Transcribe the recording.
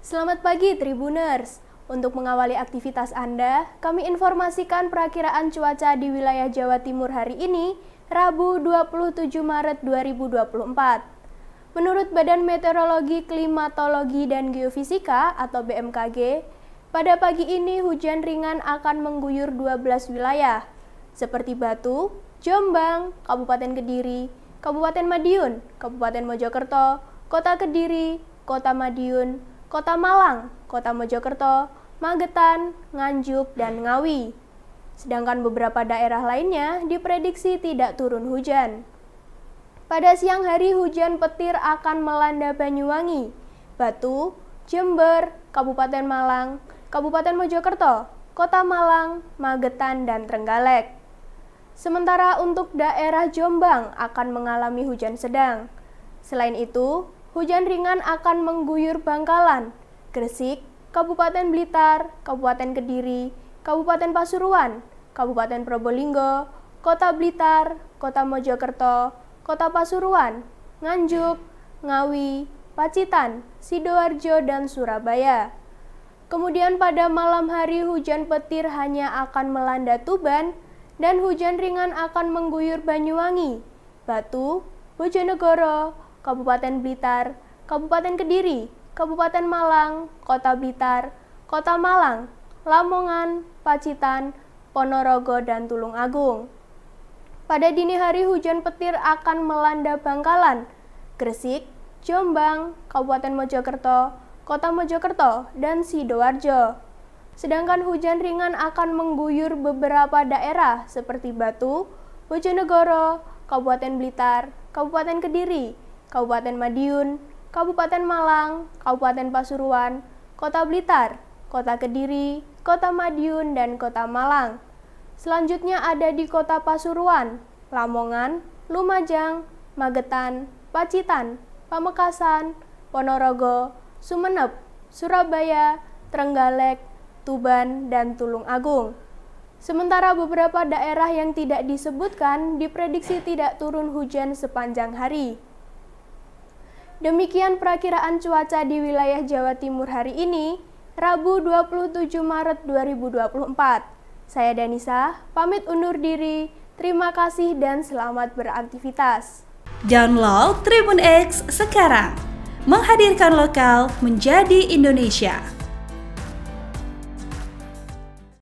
Selamat pagi Tribuners. Untuk mengawali aktivitas Anda, kami informasikan perakiraan cuaca di wilayah Jawa Timur hari ini, Rabu 27 Maret 2024. Menurut Badan Meteorologi, Klimatologi, dan Geofisika atau BMKG, pada pagi ini hujan ringan akan mengguyur 12 wilayah, seperti Batu, Jombang, Kabupaten Kediri, Kabupaten Madiun, Kabupaten Mojokerto, Kota Kediri, Kota Madiun, Kota Malang, Kota Mojokerto, Magetan, Nganjuk, dan Ngawi. Sedangkan beberapa daerah lainnya diprediksi tidak turun hujan. Pada siang hari hujan petir akan melanda Banyuwangi, Batu, Jember, Kabupaten Malang, Kabupaten Mojokerto, Kota Malang, Magetan, dan Trenggalek. Sementara untuk daerah Jombang akan mengalami hujan sedang. Selain itu, Hujan ringan akan mengguyur Bangkalan, Gresik, Kabupaten Blitar, Kabupaten Kediri, Kabupaten Pasuruan, Kabupaten Probolinggo, Kota Blitar, Kota Mojokerto, Kota Pasuruan, Nganjuk, Ngawi, Pacitan, Sidoarjo, dan Surabaya. Kemudian pada malam hari hujan petir hanya akan melanda Tuban dan hujan ringan akan mengguyur Banyuwangi, Batu, Bojonegoro, Kabupaten Blitar, Kabupaten Kediri, Kabupaten Malang, Kota Blitar, Kota Malang, Lamongan, Pacitan, Ponorogo, dan Tulung Agung. Pada dini hari hujan petir akan melanda Bangkalan, Gresik, Jombang, Kabupaten Mojokerto, Kota Mojokerto, dan Sidoarjo. Sedangkan hujan ringan akan mengguyur beberapa daerah seperti Batu, Bojonegoro, Kabupaten Blitar, Kabupaten Kediri, Kabupaten Madiun, Kabupaten Malang, Kabupaten Pasuruan, Kota Blitar, Kota Kediri, Kota Madiun, dan Kota Malang. Selanjutnya ada di Kota Pasuruan, Lamongan, Lumajang, Magetan, Pacitan, Pamekasan, Ponorogo, Sumeneb, Surabaya, Trenggalek, Tuban, dan Tulung Agung. Sementara beberapa daerah yang tidak disebutkan diprediksi tidak turun hujan sepanjang hari. Demikian perakiraan cuaca di wilayah Jawa Timur hari ini, Rabu 27 Maret 2024. Saya Danisa, pamit undur diri. Terima kasih dan selamat beraktivitas. Download Tribun X sekarang. Menghadirkan lokal menjadi Indonesia.